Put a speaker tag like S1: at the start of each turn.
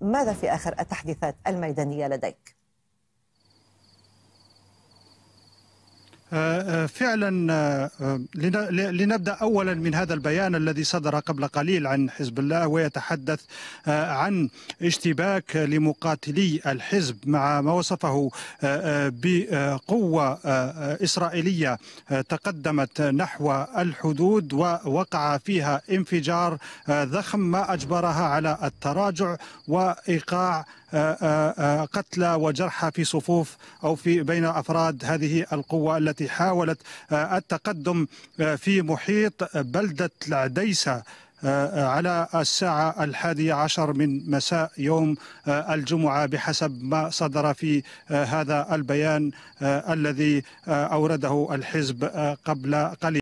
S1: ماذا في آخر التحديثات الميدانية لديك؟
S2: آه، آه، فعلا آه، لنبدا اولا من هذا البيان الذي صدر قبل قليل عن حزب الله ويتحدث عن اشتباك لمقاتلي الحزب مع ما وصفه بقوه اسرائيليه تقدمت نحو الحدود ووقع فيها انفجار ضخم ما اجبرها على التراجع وايقاع آه، آه، آه، قتلى وجرحى في صفوف او في بين افراد هذه القوه التي حاولت التقدم في محيط بلده العديسه على الساعة الحادية عشر من مساء يوم الجمعة بحسب ما صدر في هذا البيان الذي أورده الحزب قبل قليل